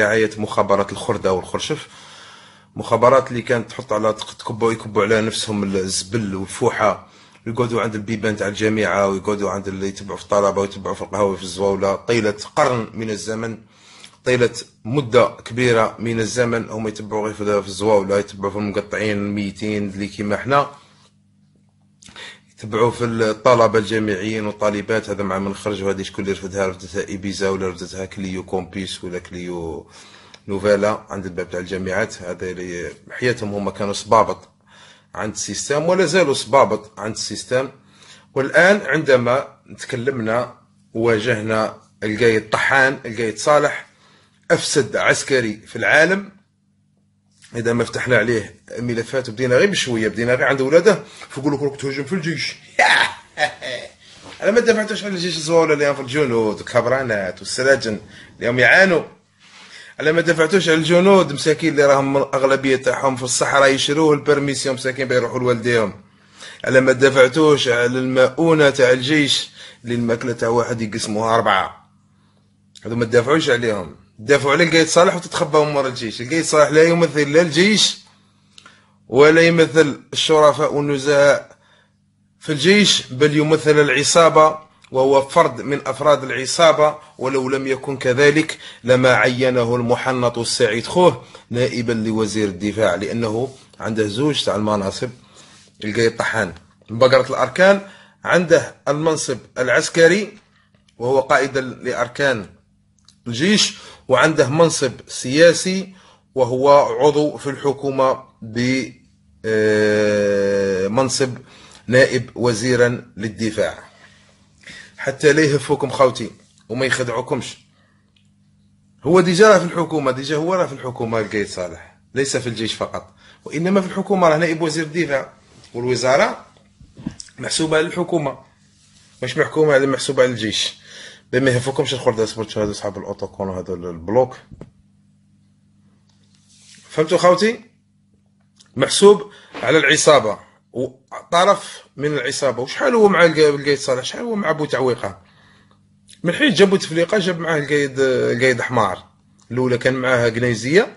برعايه مخابرات الخرده والخرشف مخابرات اللي كانت تحط على تكبوا يكبوا على نفسهم الزبل والفوحه ويقعدوا عند البيبان تاع الجامعه ويقعدوا عند اللي يتبعوا في الطلبه ويتبعوا في القهوه في الزواوله طيله قرن من الزمن طيله مده كبيره من الزمن هما يتبعوا غير في الزواوله يتبعوا في المقطعين الميتين اللي كيما حنا تبعوا في الطلبه الجامعيين والطالبات هذا مع من خرجوا هذه شكون اللي رفدها رفدتها ايبيزا ولا رفدتها كليو كومبيس ولا كليو نوفالا عند الباب تاع الجامعات هذا اللي حياتهم هما كانوا صبابط عند السيستم ولا زالوا صبابط عند السيستم والان عندما تكلمنا وواجهنا القايد طحان القايد صالح افسد عسكري في العالم اذا ما فتحنا عليه ملفات بدينا غير بشويه بدينا غير عند ولاده فيقول لك تهجم في الجيش انا ما دفعتش على الجيش الزوال اليوم في الجنود وكبرانات والسلاجن اليوم يعانوا انا ما دفعتوش على الجنود مساكين اللي راهم الاغلبيه تاعهم في الصحراء يشروه البرميسيون مساكين بيروحوا لوالديهم على ما دفعتوش على المؤونه تاع الجيش اللي الماكله تاع واحد يقسموها اربعه هذو ما دافعوش عليهم دافعوا على القايد صالح وتتخباهم ورا الجيش القايد صالح لا يمثل لا الجيش ولا يمثل الشرفاء والنزهاء في الجيش بل يمثل العصابة وهو فرد من أفراد العصابة ولو لم يكن كذلك لما عينه المحنط السعيد خوه نائبا لوزير الدفاع لأنه عنده زوج تاع المناصب القايد طحان بقرة الأركان عنده المنصب العسكري وهو قائد لأركان الجيش وعنده منصب سياسي وهو عضو في الحكومة بمنصب آه، نائب وزيرا للدفاع حتى لا يهفوكم خاوتي وما يخدعوكمش هو ديجا في الحكومة ديجا هو راه في الحكومة القايد صالح ليس في الجيش فقط وإنما في الحكومة راه نائب وزير الدفاع والوزارة محسوبة للحكومة مش محكومة على محسوبة على الجيش بما ما يهفكمش الحوار ده سبورت هذا اصحاب الاوتوكون وهذا البلوك فهمتوا خاوتي محسوب على العصابه طرف من العصابه وشحال هو مع القايد صالح شحال هو مع بو تعويقه من حين جابوا تفليقه جاب معاه القايد القايد حمار الاولى كان معاه قنيزيه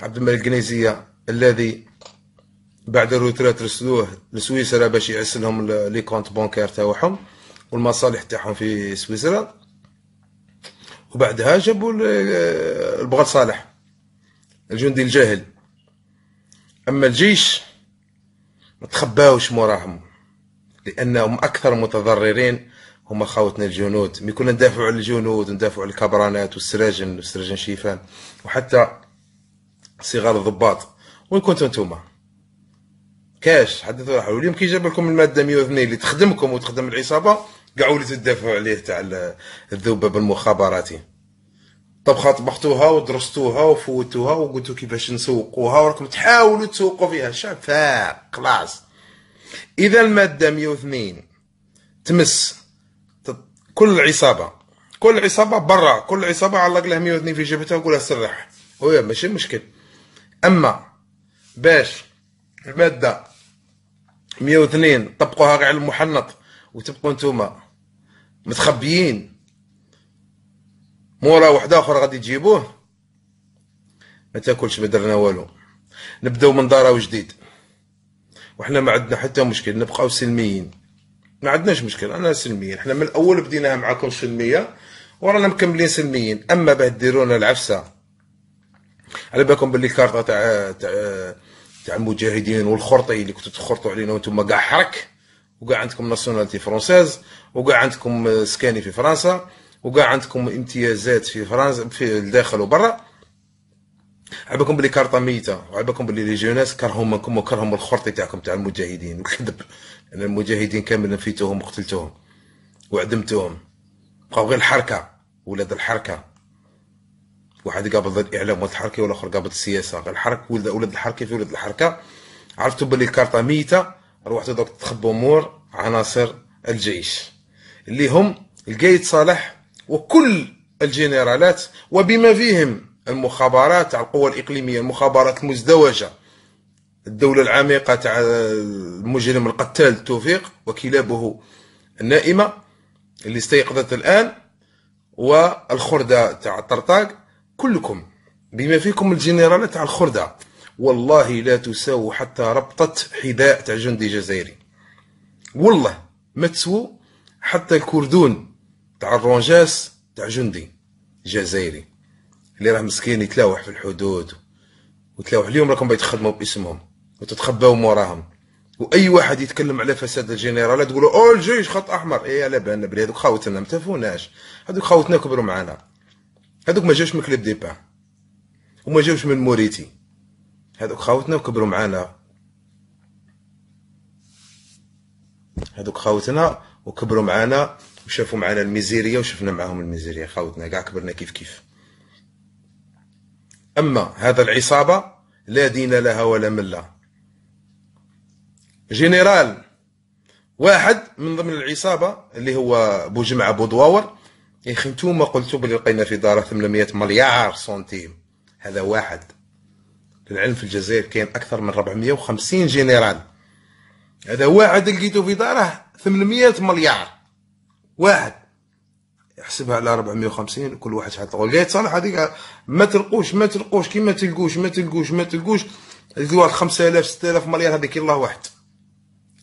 عبد الملك قنيزيه الذي بعد الروترات رسلوه لسويسرا باش يعسلهم لي كونت بونكير تاعهم والمصالح تاعهم في سويسرا وبعدها جابوا البغل صالح الجندي الجاهل اما الجيش ما تخباوش موراهم لانهم اكثر متضررين هما خاوتنا الجنود مي كنا ندافعوا على الجنود وندافعوا على الكبرانات والسراجن والسراجن شيفان وحتى صغار الضباط وين كنتوا نتوما كاش حدثوا اليوم كي جاب لكم الماده 102 اللي تخدمكم وتخدم العصابه كاع وليتو تدافع عليه تاع الذباب المخابراتي طبخه طبختوها ودرستوها وفوتوها وقلتو كيفاش نسوقوها وراكم تحاولوا تسوقوا فيها الشعب فاق خلاص اذا الماده 102 تمس كل عصابه كل عصابه برا كل عصابه علق لها 102 في جبهتها وقولها سرح هو ماشي مشكل اما باش الماده 102 طبقوها على المحنط وتبقوا نتوما متخبيين مورا وحده اخرى غادي تجيبوه ما تاكلش ما درنا والو نبداو من دار جديد وحنا ما عندنا حتى مشكل نبقاو سلميين ما عندناش مشكل انا سلميين حنا من الاول بديناها معاكم سلميه ورانا مكملين سلميين اما باه ديرونا العفسه على بالكم باللي كارطه تاع تاع تاع المجاهدين والخرطي اللي كنتو تخرطوا علينا وانتم كاع حرك وكاع عندكم ناسيوناليتي فرونسيز وكاع عندكم سكاني في فرنسا وكاع عندكم امتيازات في فرنسا في الداخل وبرا عباكم بلي كارطة ميتة وعباكم بلي لي جوناس كرههم منكم وكرههم الخرطي تاعكم تاع المجاهدين الكذب أن المجاهدين كامل نفيتوهم وقتلتوهم وعدمتوهم بقاو غير الحركة ولاد الحركة واحد قابض الإعلام والحركه الحركة والآخر قابض السياسة الحركة ولاد الحركة في ولاد الحركة عرفتوا بلي الكارطة ميتة روحت دوك تخبوا مور عناصر الجيش اللي هم القايد صالح وكل الجنرالات وبما فيهم المخابرات تاع القوى الإقليمية المخابرات المزدوجة الدولة العميقة تاع المجرم القتال توفيق وكلابه النائمة اللي استيقظت الآن والخردة تاع الطرطاق كلكم بما فيكم الجنرالات تاع الخردة والله لا تساو حتى ربطة حذاء تاع جندي جزائري والله ما تسو حتى الكردون تاع الرونجاس تاع جندي جزائري اللي راه مسكين يتلاوح في الحدود وتلاوح اليوم راكم بيتخدموا باسمهم وتتخباو موراهم واي واحد يتكلم على فساد الجنرال تقولوا او الجيش خط احمر ايه على بالنا بلي هذوك خاوتنا ما تفوناش هذوك خاوتنا كبروا معانا هذوك ما جاوش من كليب ديبا وما جاوش من موريتي هذوك خاوتنا وكبروا معانا هذوك خاوتنا وكبروا معانا وشافوا معانا الميزيريه وشفنا معاهم الميزيريه خاوتنا كاع كبرنا كيف كيف اما هذا العصابه لا دين لها ولا مله جنرال واحد من ضمن العصابه اللي هو بو بو دواور يا اخي نتوما قلتوا بلي لقينا في داره 800 مليار سنتيم هذا واحد للعلم في الجزائر كاين اكثر من 450 جنرال هذا واحد لقيتو في داره 800 مليار واحد احسبها على 450 كل واحد شحال تقول قايت صالح هذيك ما تلقوش ما تلقوش كيما تلقوش ما تلقوش ما تلقوش تلقوا 5000 6000 مليار هذيك الله واحد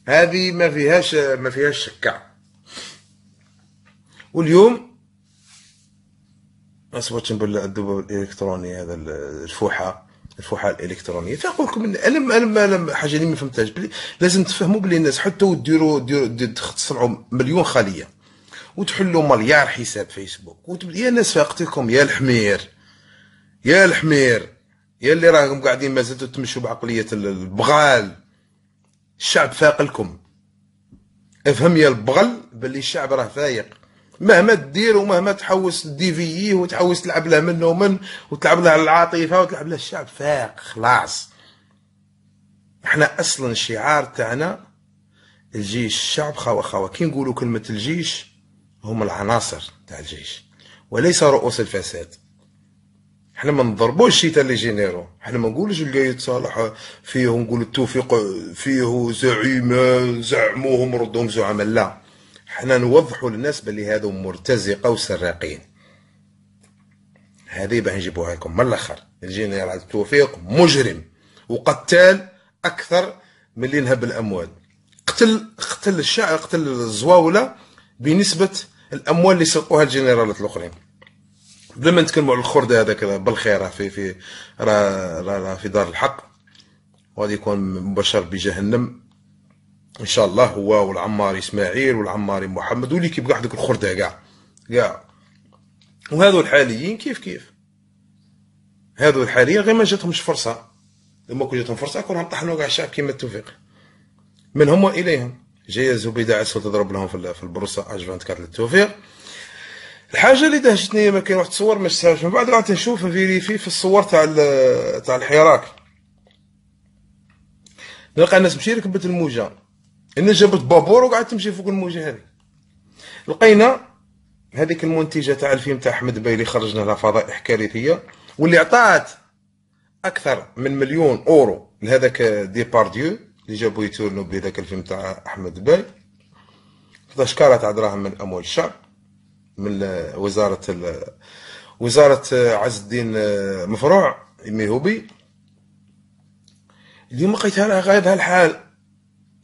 هذه ما فيهاش ما فيهاش شكع واليوم اصبحت بالله الدباب الالكتروني هذا الفوحه الفوحه الالكترونيه تنقول لكم الم الم الم حاجه اللي ما فهمتهاش بلي لازم تفهموا بلي الناس حتى وديروا ديروا تصنعوا مليون خليه وتحلوا مليار حساب فيسبوك وتبدا يا الناس فاقتكم يا الحمير يا الحمير يا اللي راكم قاعدين زلتوا تمشوا بعقليه البغال الشعب فاقلكم افهم يا البغل بلي الشعب راه فايق مهما دير ومهما تحوس ديفييه وتحوس تلعب له من ومن وتلعب له على العاطفه وتلعب له الشعب فاق خلاص احنا اصلا الشعار تاعنا الجيش الشعب خوا خوا كي نقولوا كلمه الجيش هم العناصر تاع الجيش وليس رؤوس الفساد احنا ما نضربوش شي لي جينيرو احنا ما نقولوش القايد صالح فيه نقول التوفيق فيه زعيم زعموهم ردهم زعماء لا حنا نوضحوا للناس باللي هذو مرتزقه وسراقين هذه باه نجيبوها لكم من الاخر الجنرال عبد التوفيق مجرم وقتال اكثر من اللي نهب الاموال قتل قتل الشعب قتل الزواوله بنسبه الاموال اللي سرقوها الجنرالات الاخرين بلا ما نتكلموا على الخرده هذاك بالخير راه في في راه راه في دار الحق وغادي يكون مبشر بجهنم ان شاء الله هو والعمار اسماعيل والعمار محمد واللي كيبقى وحدك الخرده كاع كاع وهذو الحاليين كيف كيف هذو الحاليين غير ما جاتهمش فرصه لما كون جاتهم فرصه كون طحنوا كاع الشعب كيما التوفيق منهم واليهم جاي زبيده عسل تضرب لهم في البروسه اج 24 للتوفيق الحاجه اللي دهشتني ما كاين واحد الصور ما شفتهاش من بعد راه تنشوف فيريفي في الصور تاع تاع الحراك نلقى الناس مشي ركبت الموجه انا جبت بابور وقعدت تمشي فوق الموجه هذه لقينا هذيك المنتجه تاع الفيلم تاع احمد باي اللي خرجنا لها فضائح كارثيه واللي عطات اكثر من مليون اورو لهذاك ديبارديو اللي جابوا يتولوا بهذاك الفيلم تاع احمد باي 11 كاره تاع دراهم من اموال الشعب من وزاره ال... وزاره عز الدين مفروع ميهوبي اليوم لقيتها غايبها الحال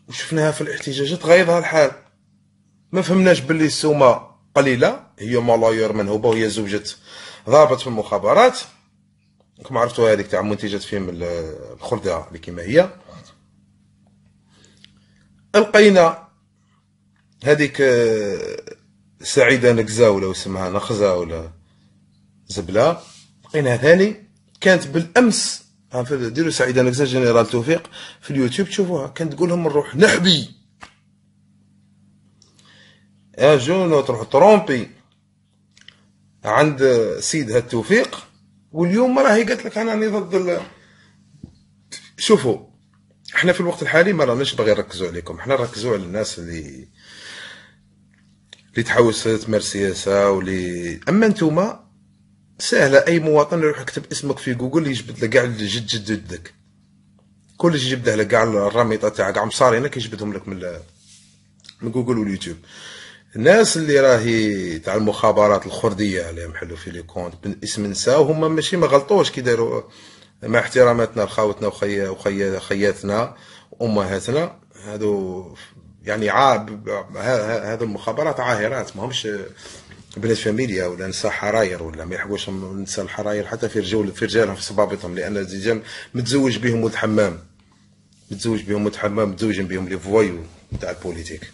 وشفناها في الاحتجاجات غايضها الحال ما فهمناش باللي السومه قليله هي ملاير منهوبه وهي زوجة ضابط في المخابرات كما عرفتوا هذيك تاع منتجات فيلم الخلده اللي كما هي لقينا هذيك آه، سعيده نكزه ولا اسمها نخزه ولا زبله لقيناها ثاني كانت بالامس ديروا سعيد انا جنرال توفيق في اليوتيوب تشوفوها كان تقول لهم نروح نحبي يا تروح ترومبي عند سيدها التوفيق واليوم راهي قالت لك انا راني ضد شوفوا احنا في الوقت الحالي ما راناش باغي نركزوا عليكم احنا نركزوا على الناس اللي اللي تحاول تمارس سياسه واللي اما نتوما سهله اي مواطن يروح يكتب اسمك في جوجل يجبد لك قاع جد جد جدك كلش يجبده له قاع الرميطه تاع قاع مصارينك يجبدهم لك من من جوجل واليوتيوب الناس اللي راهي تاع المخابرات الخرديه اللي محلو في لي كونت بالاسم نساو هما ماشي ما غلطوش كي داروا مع احتراماتنا لخاوتنا وخيا وخيا خياتنا وامهاتنا هادو يعني عاب هذو المخابرات عاهرات ماهمش بالنسبه للميديا ولا نسى حراير ولا ما يحبوش نسى الحراير حتى في رجول في رجالهم في صبابطهم لان الرجال متزوج بهم ولد حمام متزوج بهم ولد حمام متزوج بهم لي فوايو تاع البوليتيك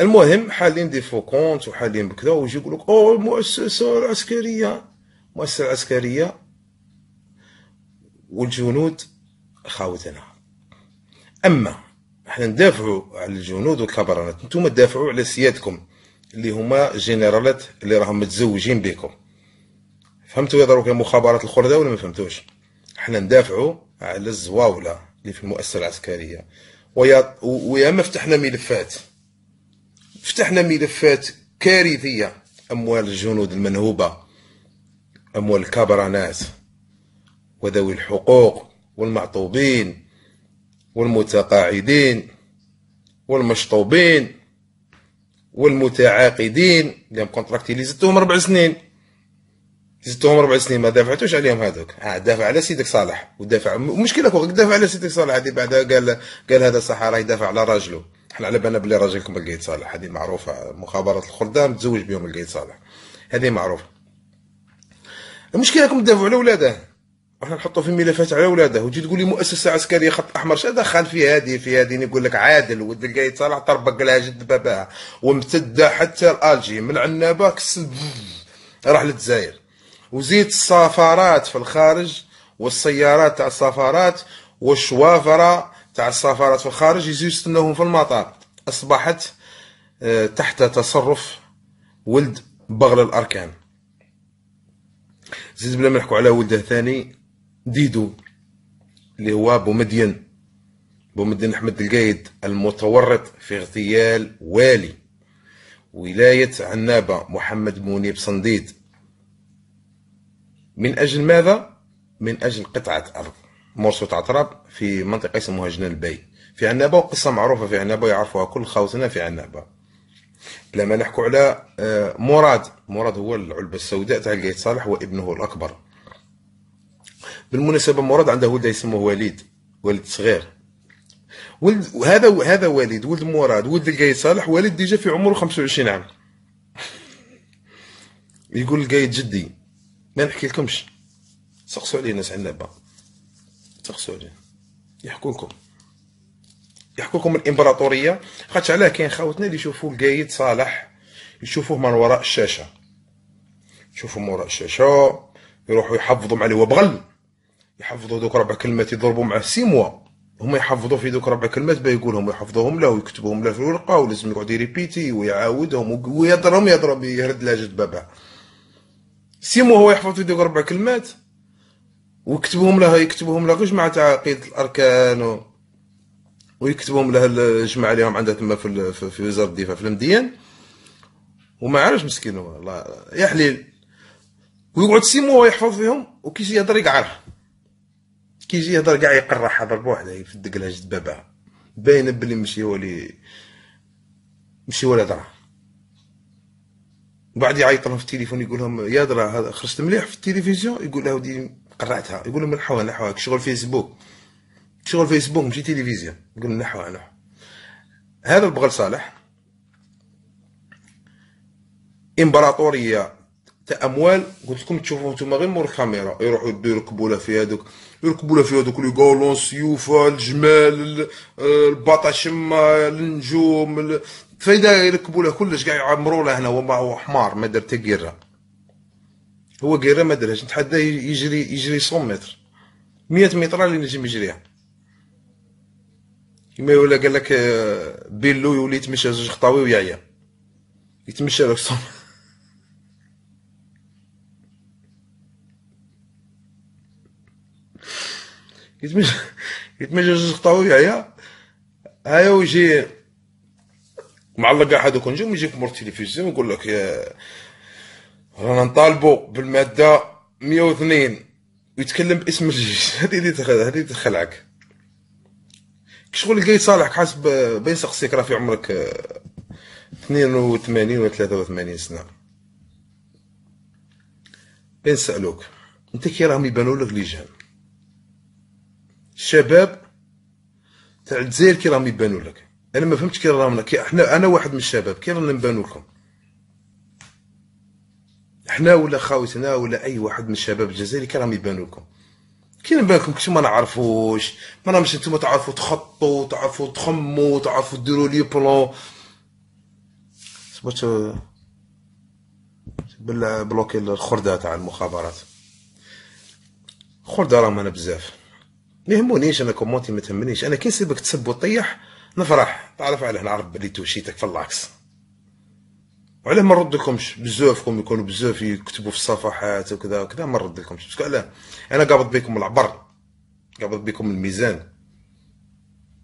المهم حالين دي فوكونت وحالين بكذا ويجي يقول لك او المؤسسه العسكريه المؤسسه العسكريه والجنود خاوتنا اما احنا ندافعوا على الجنود والكبرانات انتم تدافعوا على سيادكم اللي هما جينيرالات اللي راهم متزوجين بكم فهمتوا يا دروك المخابرات الخردة ولا ما فهمتوش حنا ندافعوا على الزواولة اللي في المؤسسة العسكرية ويا ويا ما فتحنا ملفات فتحنا ملفات كارثية أموال الجنود المنهوبة أموال الكبرانات وذوي الحقوق والمعطوبين والمتقاعدين والمشطوبين والمتعاقدين اللي كونتراكتي اللي زدتهم ربع سنين زدتهم ربع سنين ما دافعتوش عليهم هذوك آه دافع على سيدك صالح ودافع مشكلة كوك دافع على سيدك صالح هذه بعدها قال قال هذا صح راه يدافع على راجله احنا على بالنا بلي راجلكم القايد صالح هذه معروفة مخابرات الخردام تزوج بهم القايد صالح هذه معروفة المشكلة كم تدافعوا على ولاده احنا نحطوا في ملفات على ولاده وتجي تقول لي مؤسسه عسكريه خط احمر شنو دخل في هذه في هذه نقول لك عادل القايد طلع طربق لها جد باباها وامتده حتى لالجي من عنابه راح للجزائر وزيد السفارات في الخارج والسيارات تاع السفارات والشوافره تاع السفارات في الخارج يجيو يستناوهم في المطار اصبحت آه، تحت تصرف ولد بغل الاركان زيد بلا ما نحكوا على ولده ثاني ديدو اللي هو بومدين بومدين أحمد القايد المتورط في اغتيال والي ولاية عنابة محمد منيب صنديد من أجل ماذا؟ من أجل قطعة أرض مرسو عطراب في منطقة يسموها جنان الباي في عنابة وقصة معروفة في عنابة يعرفها كل خاوتنا في عنابة لما نحكو على آه، مراد مراد هو العلبة السوداء تاع القايد صالح وابنه الأكبر بالمناسبه مراد عنده ولد يسموه وليد ولد صغير ولد هذا هذا وليد ولد مراد ولد القايد صالح وليد ديجا في عمره 25 عام يقول القايد جدي ما نحكي لكمش سقسوا عليه الناس عنابه سقسوا عليه يحكوا لكم يحكوا لكم الامبراطوريه خاطش علاه كاين خاوتنا اللي يشوفوا القايد صالح يشوفوه من وراء الشاشه يشوفوه من وراء الشاشه يروحوا يحفظوا عليه وبغل يحفظوا دوك ربع كلمات يضربوا معاه سي موا هما يحفظوا في دوك ربع كلمات باه يقولهم يحفظوهم له ويكتبوهم له في الورقه ولازم يقعد يريبيتي ويعاودهم ويضرهم يضرب يهرد لها جد بابها سي موا هو يحفظ في دوك ربع كلمات ويكتبهم له يكتبهم له غير تاع عقيده الاركان و... ويكتبهم له الجماعه اللي هم عندها تما في, في وزاره الدفاع في المديان وما عرفش مسكين الله يا حليل ويقعد سي موا يحفظ فيهم وكي يهضر يقعرها كي يجي يهضر كاع يقرح هضر بوحده يفدق لها جد باينه بلي مشي هو اللي مشي هو درا بعد وبعد يعيط لهم في التليفون يقول لهم يا درا خرجت مليح في التلفزيون يقول لها ودي قرعتها يقول لهم نحوها نحوها شغل فيسبوك شغل فيسبوك ماشي تلفزيون يقول لهم نحوها نحو هذا البغل صالح امبراطوريه تاع اموال قلت لكم تشوفوا نتوما غير مور الكاميرا يروحوا يديروا كبوله في هذوك يركبوا فيها في هذوك لي غولون سيوف الجمال الباطاشم آه، النجوم فايدة يركبوا له كلش كاع يعمروا له هنا هو حمار ما دار تقيرة قيره هو قيره ما دارهاش نتحداه يجري يجري 100 متر 100 متر اللي نجم يجريها كيما ولا قال لك آه، بيلو يولي يتمشى زوج خطاوي ويعيا يتمشى لك 100 كيتمشى جوج خطاوي يعيا هايا ويجي معلق احد وكنجم ويجيك مور التلفزيون ويقول لك يا رانا نطالبوا بالماده 102 ويتكلم باسم الجيش هذه اللي هذه تخلعك كشغل لقيت صالحك حسب بين سقسيك راه في عمرك 82 آه، ولا 83 سنه بين سالوك انت كي راهم يبانوا لك لي جهل الشباب تاع الجزائر كي راهم يبانوا لك انا ما فهمتش كي راهم لك احنا انا واحد من الشباب كي رانا نبانوا لكم احنا ولا خاوتنا ولا اي واحد من الشباب الجزائري كي راهم يبانوا لكم كي نبان لكم كنتو ما نعرفوش ما راهمش انتم تعرفوا تخطوا تعرفوا تخموا تعرفوا ديروا لي بلون صبت بلوكي الخرده تاع المخابرات خرده راهم انا بزاف ما يهمونيش انا كومونتي ما تهمنيش انا كي نسيبك تسب وتطيح نفرح تعرف علاه نعرف بلي توشيتك في اللاكس وعلاه ما نردلكمش بزافكم يكونوا بزاف يكتبوا في الصفحات وكذا وكذا ما نردلكمش باسكو علاه انا قابض بكم العبر قابض بكم الميزان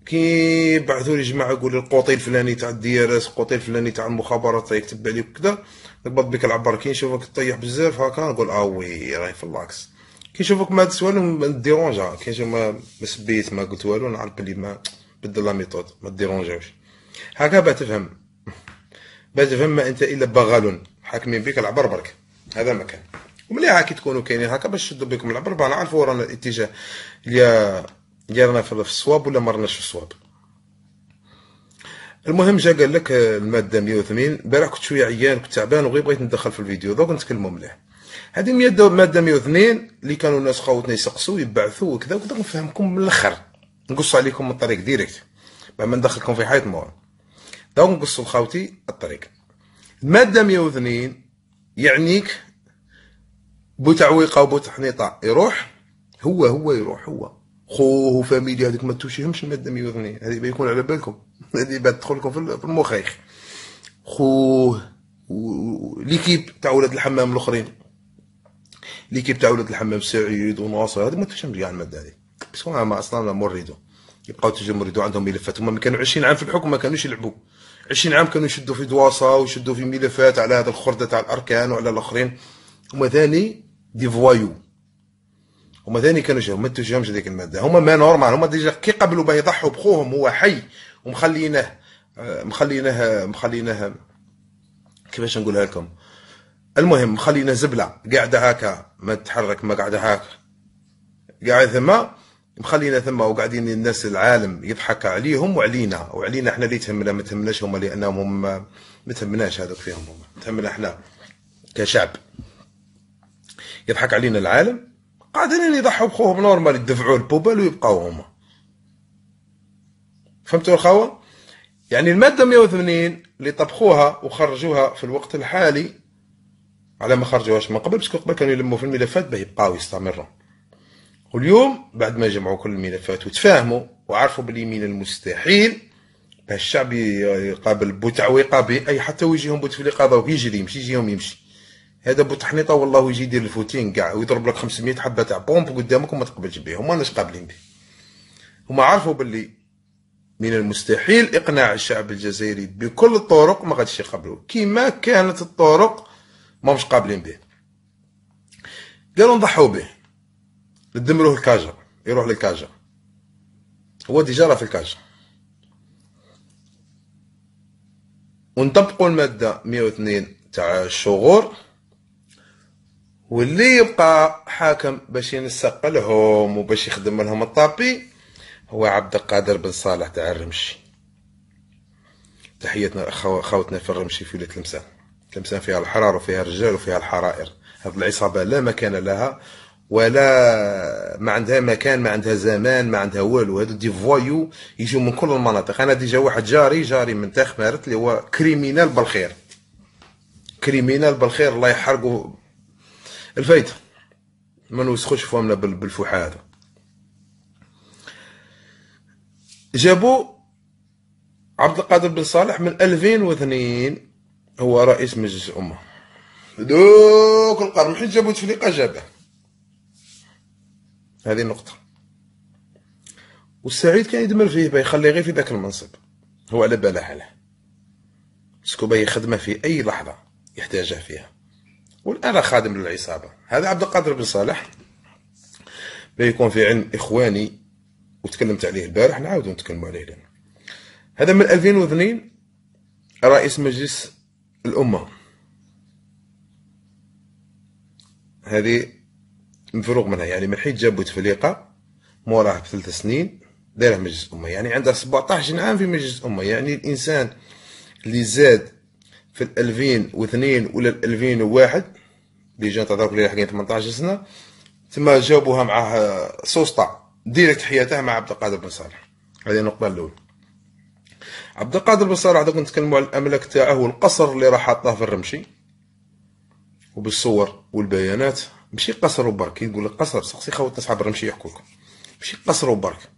كي بعثوا لي جماعه لي القوطي الفلاني تاع الدي ار اس القوطي الفلاني تاع المخابرات يكتب عليك وكذا نقبض بك العبر كي نشوفك تطيح بزاف هكا نقول اه وي راهي في اللاكس كي كيشوفوك ما درت والو ما ديرونجا كيشوف ما سبيت ما قلت والو نعرف بلي ما بدل لا ميثود ما ديرونجاوش هكا باه تفهم باه تفهم ما انت الا بغال حاكمين بك العبر برك هذا ما كان ومليحه كي تكونوا كاينين هكا باش تشدوا بكم العبر باه نعرفوا رانا الاتجاه يا يا رانا في الصواب ولا مرناش في الصواب المهم جا قال لك الماده 180 البارح كنت شويه عيان كنت تعبان وغير بغيت ندخل في الفيديو دوك نتكلموا مليح هذه ماده 102 اللي كانوا الناس خاوتنا يسقسوا يبعثوا وكذا وكذا نفهمكم من الاخر نقص عليكم الطريق ديريكت بعد ما ندخلكم في حيط مور دونك نقصوا لخاوتي الطريق الماده 102 يعنيك بتعويقة وبتحنيطة يروح هو هو يروح هو خوه وفاميلي هذيك ما توشيهمش الماده 102 هذه بيكون على بالكم هذه بتدخل لكم في المخيخ خوه ليكيب تاع ولاد الحمام الاخرين اللي تاع ولاد الحمام سعيد وناصر هذه ما تفهمش كاع الماده هذه باسكو ما اصلا ما مريدو يبقاو تجي مريدو عندهم ملفات هما كانوا 20 عام في الحكم ما كانوش يلعبوا 20 عام كانوا يشدوا في دواسه ويشدوا في ملفات على هذا الخرده تاع الاركان وعلى الاخرين هما ثاني دي فوايو هما ثاني كانوا جاهم ما تجيهمش هذيك الماده هما ما نورمال هما ديجا كي قبلوا باه يضحوا بخوهم هو حي ومخليناه آه، مخليناه مخليناه كيفاش نقولها لكم المهم خلينا زبله قاعده هكا ما تتحرك ما قاعده هكا قاعد ثما مخلينا ثم وقاعدين الناس العالم يضحك عليهم وعلينا وعلينا احنا اللي تهمنا ما تهمناش هما لانهم هم ما تهمناش هذوك فيهم هما تهمنا احنا كشعب يضحك علينا العالم قاعدين يضحوا بخوهم نورمال يدفعوا البوبل ويبقاو هما فهمتوا الخوة يعني المادة 180 اللي طبخوها وخرجوها في الوقت الحالي على ما خرجوهاش من قبل باسكو قبل كانوا يلموا في الملفات باه يبقاو يستمروا واليوم بعد ما جمعوا كل الملفات وتفاهموا وعرفوا بلي من المستحيل باه الشعب يقابل بوتعويقه باي حتى ويجيهم بوتفليقه ويجري يمشي يجيهم يمشي هذا بوتحنيطه والله يجي يدير الفوتين كاع ويضرب لك 500 حبه تاع بومب قدامك وما تقبلش به هما ناس قابلين به هما عرفوا بلي من المستحيل اقناع الشعب الجزائري بكل الطرق ما غاديش يقبلوه كيما كانت الطرق ما مش قابلين به قالوا نضحوا به ندمروه الكاجا يروح للكاجا هو تجارة في الكاجا ونطبقوا المادة 102 تاع الشغور واللي يبقى حاكم باش ينسق لهم وباش يخدم لهم الطابي هو عبد القادر بن صالح تاع الرمشي تحياتنا لخوتنا في الرمشي في ولايه تلمسان تلمسان فيها الحرار وفيها الرجال وفيها الحرائر هذه العصابة لا مكان لها ولا ما عندها مكان ما عندها زمان ما عندها والو هذو دي فوايو يجيو من كل المناطق انا ديجا واحد جاري جاري من تخمارت اللي هو كريمينال بالخير كريمينال بالخير الله يحرقو الفايدة ما نوسخوش فهمنا بالفوحة هذا جابوا عبد القادر بن صالح من 2002 هو رئيس مجلس الامه دوك القرن حيت جابوا تفليقه جابه هذه النقطه والسعيد كان يدمر فيه باه يخليه غير في ذاك المنصب هو على باله عليه سكوبا يخدمه في اي لحظه يحتاجه فيها والان خادم للعصابه هذا عبد القادر بن صالح بيكون في علم اخواني وتكلمت عليه البارح نعاودو نتكلمو عليه لنا هذا من 2002 رئيس مجلس الأمة هذه الفروق منها يعني من حيت جابوا تفليقة موراه بثلاث سنين دايره مجلس أمة يعني عنده 17 عام في مجلس أمة يعني الإنسان اللي زاد في 2002 ولا 2001 اللي جا تهضر اللي حقين 18 سنة تما جابوها معاه سوسطة ديريكت حياته مع عبد القادر بن صالح هذه النقطة الأولى عبد القادر بصراحة دوك نتكلموا على الأملاك تاعه والقصر اللي راح حطاه في الرمشي وبالصور والبيانات ماشي قصر وبرك يقول لك قصر سقسي خوتنا صحاب الرمشي يحكوا لكم ماشي قصر وبرك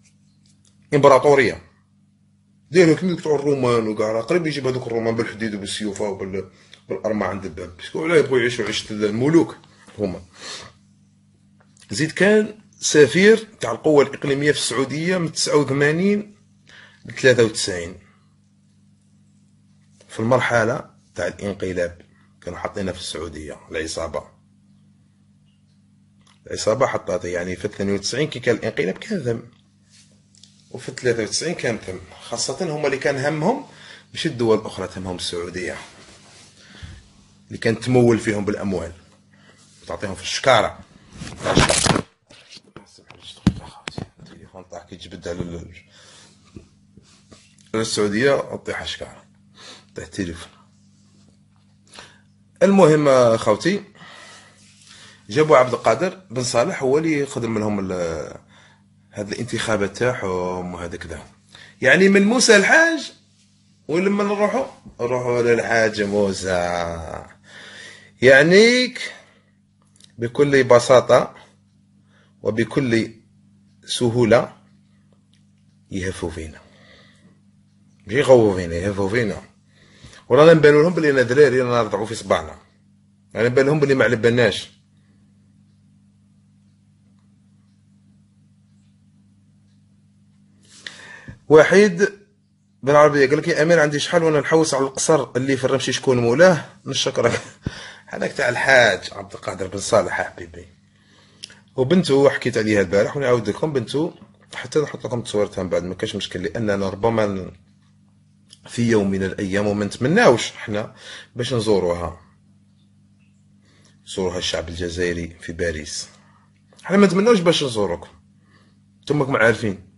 امبراطورية دير لك ملك الرومان وكاع قريب يجيب هذوك الرومان بالحديد وبالسيوف وبالأرمع عند الباب شكون علاه يبغوا يعيشوا عيشة الملوك هما زيد كان سفير تاع القوة الإقليمية في السعودية من 89 ل 93 في المرحلة تاع الانقلاب كانوا حاطينها في السعودية العصابة العصابة حطاتها يعني في 92 كي كان الانقلاب كان ذم وفي 93 كان ذم خاصة هما اللي كان همهم مش الدول الأخرى تهمهم السعودية اللي كانت تمول فيهم بالأموال وتعطيهم في الشكارة التليفون طاح كي جبدها للسعودية طيح شكارة طيح التليفون المهم خوتي جابوا عبد القادر بن صالح هو اللي خدم لهم هذه الانتخابات تاعهم وهذا كذا يعني من موسى الحاج ولما نروحوا نروحوا للحاج موسى يعنيك بكل بساطة وبكل سهولة يهفوا فينا مش يخوفوا فينا يهفوا فينا ورانا نبانو لهم بلي انا دراري رانا نرضعو في صبعنا رانا نبان لهم بلي ما على بالناش وحيد بن عربية قال لك يا أمير عندي شحال وأنا نحوس على القصر اللي في الرمشي شكون مولاه نشكرك هذاك تاع الحاج عبد القادر بن صالح حبيبي وبنته حكيت عليها البارح ونعاود لكم بنته حتى نحط لكم تصويرتها من بعد ما كاش مشكل لأننا ربما في يوم من الايام وما نتمناوش حنا باش نزوروها زوروها الشعب الجزائري في باريس حنا ما نتمناوش باش نزوروكم نتوما راكم عارفين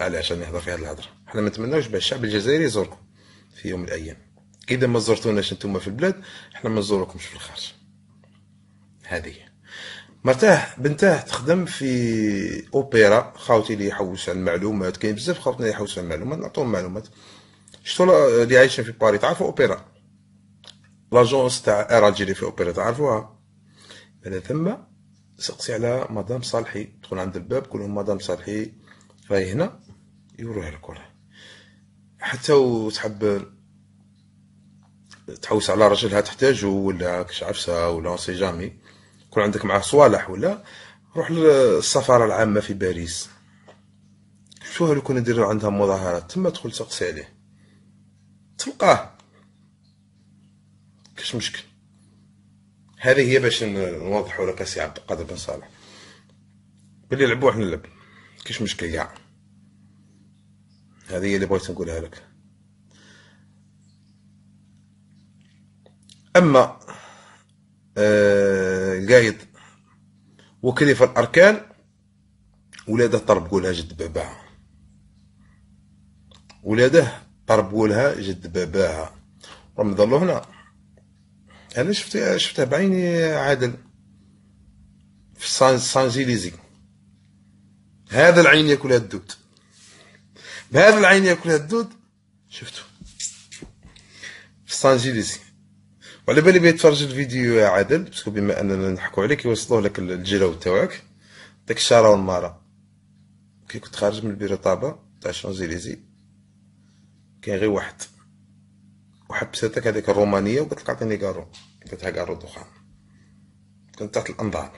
علاش راني نهضر في هذه الهضره حنا ما نتمناوش باش الشعب الجزائري يزوركم في يوم من الايام اذا ما زرتوناش نتوما في البلاد حنا ما نزوركمش في الخارج هذه مرتاح بنته تخدم في اوبرا خاوتي اللي يحوس على المعلومات كاين بزاف خاوتنا يحوسوا على المعلومات نعطوهم معلومات شتو اللي عايشين في باري تعرفوا اوبيرا لاجونس تاع اراجي اللي في اوبيرا تعرفوها بعد ثما سقسي على مدام صالحي تكون عند الباب قول لهم مدام صالحي راهي هنا يروح لك والله حتى وتحب تحوس على رجلها تحتاج ولا كش عفسه ولا سي جامي يكون عندك معاه صوالح ولا روح للسفاره العامه في باريس شو لو كنا نديرو عندها مظاهرات تما تدخل تسقسي عليه تلقاه كاش مشكل هذه هي باش نوضحوا لك سي عبد القادر بن صالح بلي لعبوا احنا نلعب كاش مشكل يا هذه هي اللي بغيت نقولها لك اما آه القايد وكلف الاركان ولاده طرب قولها جد باباها ولاده بربولها جد باباها راهم يضلوا هنا انا شفت شفتها بعيني عادل في سان سانجيليزي هذا العين ياكلها الدود بهذا العين ياكلها الدود شفته في سانجيليزي وعلى بالي تفرج الفيديو يا عادل باسكو بما اننا نحكوا عليك يوصلوه لك الجلو تاعك داك الشاره والماره كي كنت خارج من البيرو طابه تاع شونزيليزي كاين غير واحد وحبستك هذيك الرومانيه وقالت لك عطيني كارو لها كارو دخان كنت تحت الانظار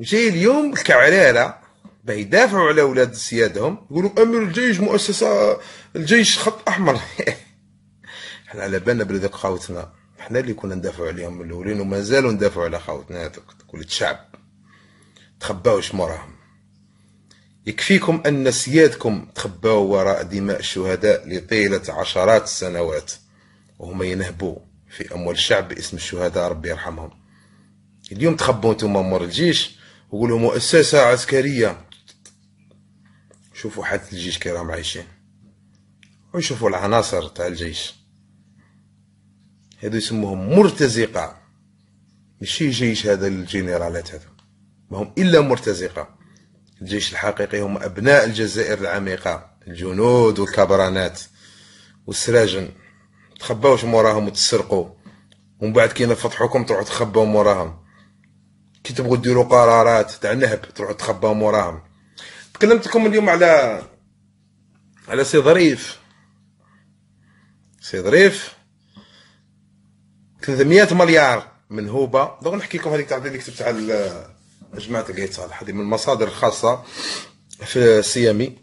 جاي اليوم الكعرارة باه يدافعوا على ولاد سيادهم يقولوا امير الجيش مؤسسه الجيش خط احمر حنا على بالنا بلي خاوتنا حنا اللي كنا ندافعوا عليهم الاولين ومازالوا ندافعوا على خاوتنا هذوك كل الشعب تخباوش موراهم يكفيكم أن سيادكم تخباو وراء دماء الشهداء لطيلة عشرات السنوات وهم ينهبوا في أموال الشعب باسم الشهداء ربي يرحمهم اليوم تخبوا انتم مور الجيش وقولوا مؤسسة عسكرية شوفوا حالة الجيش كي راهم عايشين وشوفوا العناصر تاع الجيش هادو يسموهم مرتزقة ماشي جيش هذا الجنرالات هذو ما هم إلا مرتزقة الجيش الحقيقي هم أبناء الجزائر العميقة الجنود والكبرانات والسراجن تخباوش موراهم وتسرقوا ومن بعد كي نفضحوكم تروحوا تخباو موراهم كي تبغوا ديروا قرارات تاع نهب تروحوا تخباو موراهم تكلمت لكم اليوم على على سي ظريف سي ظريف 300 مليار من هوبا دوك نحكي لكم هذيك تاع اللي كتبت على جماعة القيد صالح هذه من المصادر الخاصة في السيامي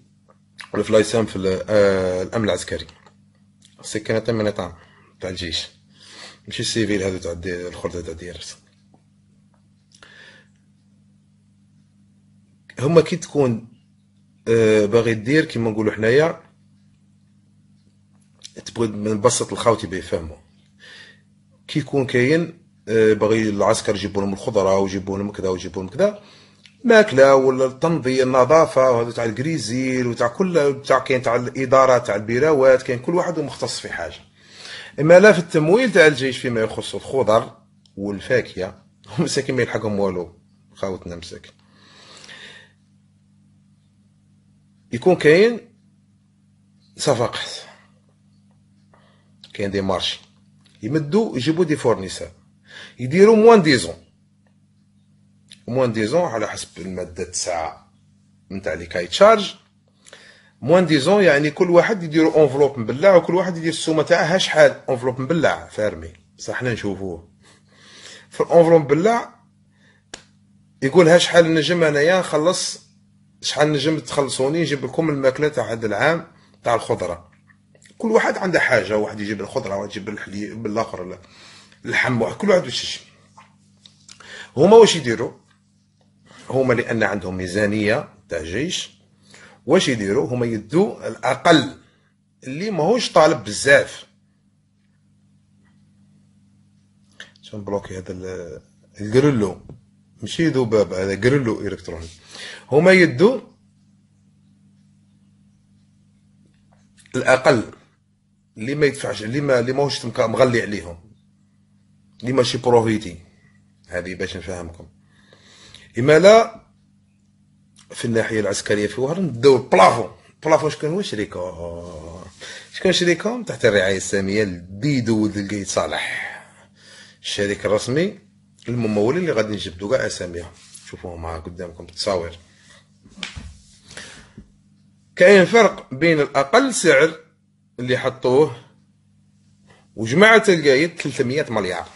ولا في لايسام في آه، الأمن العسكري سكنة من عام تاع الجيش ماشي السيفيل هذا تاع الخردة تاع ديرس هما كي تكون آه، باغي دير كيما نقولو حنايا تبغي نبسط الخاوتي بيفهمو كي يكون كاين إيه، باغي العسكر يجيبوا لهم الخضره ويجيبوا لهم كذا ويجيبوا لهم كذا ماكله ولا التنظيف النظافه وهذا تاع الكريزيل وتاع كل تاع كاين تاع الاداره تاع البيروات كاين كل واحد مختص في حاجه اما لا في التمويل تاع الجيش فيما يخص الخضر والفاكهه مساكين ما يلحقهم والو خاوتنا مساكين يكون كاين صفقات كاين دي مارشي يمدوا يجيبوا دي فورنيسور يديروا موان ديزون موان ديزون على حسب الماده تسعة نتاع لي كاي تشارج موان ديزون يعني كل واحد يديروا انفلوب مبلع وكل واحد يدير السومه تاعها شحال انفلوب مبلع فارمي بصح حنا نشوفوه في الانفلوب مبلع هاش حال نجم انايا نخلص شحال نجم تخلصوني نجيب لكم الماكله تاع هذا العام تاع الخضره كل واحد عنده حاجه واحد يجيب الخضره واحد يجيب الحليب بالاخر لحم واحد كل واحد وش هما واش يديروا هما لان عندهم ميزانيه تاع جيش واش يديروا هما يدوا الاقل اللي ماهوش طالب بزاف شنو بلوكي هذا الجريلو ماشي ذباب هذا جريلو الكتروني هما يدوا الاقل اللي ما يدفعش اللي ما اللي ماهوش مغلي عليهم دي ماشي بروفيتي هذه باش نفهمكم اما لا في الناحيه العسكريه في وهران داو بلافون بلافون شكون هو شريكهم شكون شريكهم تحت الرعايه الساميه البيدو القيد صالح الشريك الرسمي الممول اللي غادي نجبدو كاع اساميهم شوفوهم ها قدامكم بالتصاوير كاين فرق بين الاقل سعر اللي حطوه وجماعة القايد 300 مليار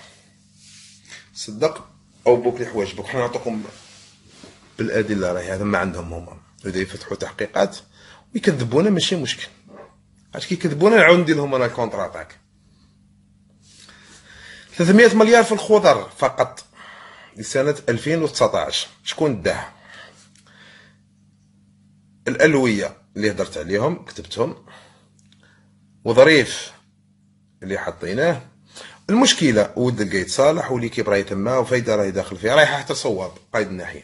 صدق او بوك الحوايج بوك حنا نعطيكم بالادله راهي هذا ما عندهم هما بدا يفتحوا تحقيقات ويكذبونا ماشي مشكل عاد كي يكذبونا نعاود ندير لهم انا الكونتر اتاك 300 مليار في الخضر فقط لسنة 2019 شكون داه الألوية اللي هدرت عليهم كتبتهم وظريف اللي حطيناه المشكله ود القايد صالح وليكيب راهي تما وفايده راهي داخل فيها رايحه حتى صواب قايد الناحيه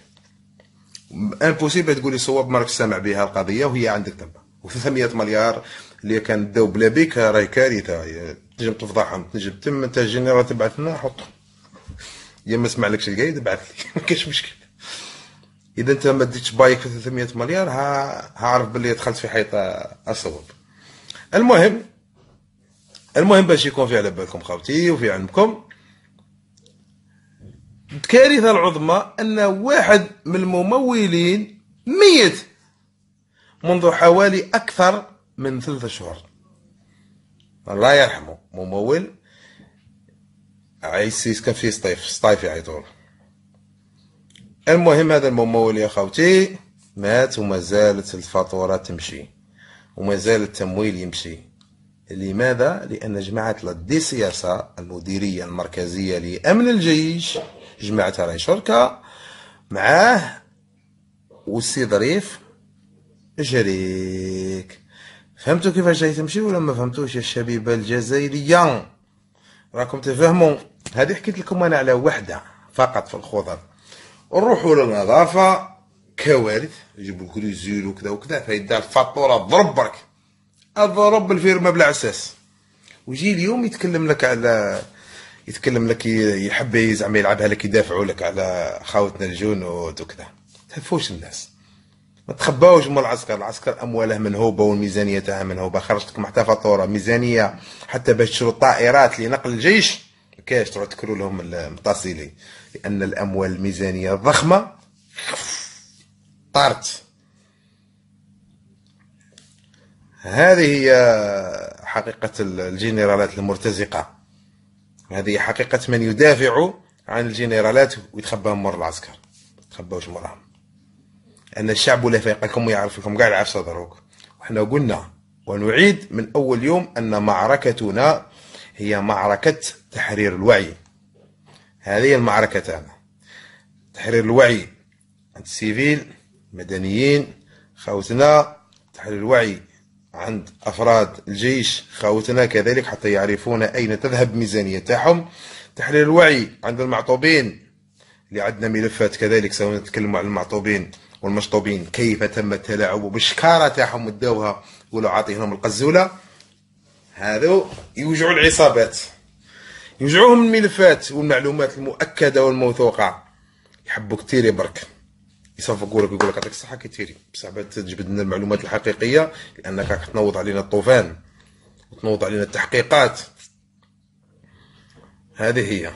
امبوسيبل تقولي صواب مراكش سامع بها القضيه وهي عندك تما و300 مليار اللي كان داو بلا بيك راهي كارثه تنجم تفضحهم تنجم تم انت جينيرال تبعث لنا حطهم يا ما سمعلكش القايد ابعث لي ما كاش مشكل اذا انت ما ديتش بايك في 300 مليار ها عارف باللي دخلت في حيطه الصواب المهم المهم باش يكون في على بالكم خاوتي وفي علمكم الكارثه العظمى ان واحد من الممولين ميت منذ حوالي اكثر من ثلاثة شهور الله يرحمه ممول عايز يسكن في سطيف سطيف يعيطول المهم هذا الممول يا خوتي مات وما زالت الفاتورة تمشي وما زال التمويل يمشي لماذا؟ لأن جماعة لدي سياسة المديرية المركزية لأمن الجيش جماعة راي شركة معاه والسي ظريف جريك فهمتوا كيفاش جاي تمشي ولا ما فهمتوش يا الشبيبة الجزائرية راكم تفهموا هذه حكيت لكم أنا على وحدة فقط في الخضر نروحوا للنظافة كوارث يجيبوا كريزيل وكذا وكذا فيدار الفاتورة ضرب برك اضرب الفيرما بلا عساس ويجي اليوم يتكلم لك على يتكلم لك يحب زعما يلعبها لك يدافعوا لك على خاوتنا الجنود وكذا تهفوش الناس ما تخباوش مول العسكر العسكر امواله منهوبه والميزانيه تاعها منهوبه لكم حتى فاتوره ميزانيه حتى باش تشرو طائرات لنقل الجيش كاش تروح تكرو لهم المتصلي لان الاموال الميزانيه الضخمه طارت هذه هي حقيقة الجنرالات المرتزقة هذه حقيقة من يدافع عن الجنرالات ويتخبى مور العسكر تخباوش موراهم أن الشعب لا يفيق لكم يعرف لكم كاع العفسة دروك وحنا قلنا ونعيد من أول يوم أن معركتنا هي معركة تحرير الوعي هذه المعركة تاعنا تحرير الوعي عند السيفيل المدنيين خوتنا تحرير الوعي عند أفراد الجيش خاوتنا كذلك حتى يعرفون أين تذهب ميزانية تاعهم تحليل الوعي عند المعطوبين اللي عندنا ملفات كذلك سواء نتكلم عن المعطوبين والمشطوبين كيف تم التلاعب بالشكارة تاعهم وداوها ولا عاطيهم القزولة هذو يوجعوا العصابات يوجعوهم الملفات والمعلومات المؤكدة والموثوقة يحبوا كتير برك يصفقوا لك يقول لك يعطيك الصحه كي تيري بصح تجبد لنا المعلومات الحقيقيه لانك راك تنوض علينا الطوفان وتنوض علينا التحقيقات هذه هي